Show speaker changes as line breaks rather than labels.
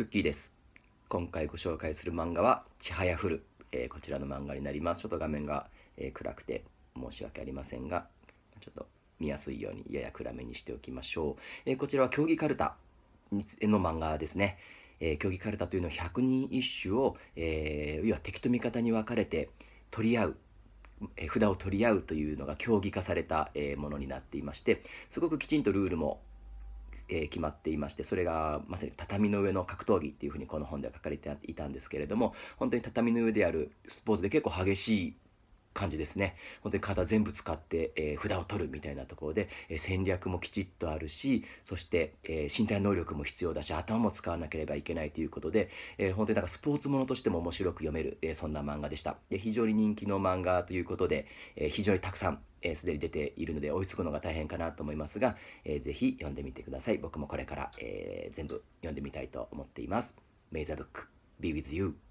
クッキーです。今回ご紹介する漫画は、ちはやふる、えー、こちらの漫画になります。ちょっと画面が、えー、暗くて申し訳ありませんが、ちょっと見やすいようにやや暗めにしておきましょう。えー、こちらは競技かるたの漫画ですね。え競技かるたというのは100人一首を、え要は敵と味方に分かれて取り合う札を取り合うというのが競技化されたものになっていましてすごくきちんとルールもえ決まっていましてそれがまさに畳の上の格闘技っていうふうにこの本では書かれていたんですけれども本当に畳の上でやるスポーツで結構激しい感じですね本当に体全部使って、えー、札を取るみたいなところで、えー、戦略もきちっとあるしそして、えー、身体能力も必要だし頭も使わなければいけないということで、えー、本当になんかスポーツものとしても面白く読める、えそんな漫画でしたで非常に人気の漫画ということで、え非常にたくさんすで、えー、に出ているので追いつくのが大変かなと思いますが、えー、ぜひ読んでみてください僕もこれから、え全部読んでみたいと思っていますメイザブック Be with you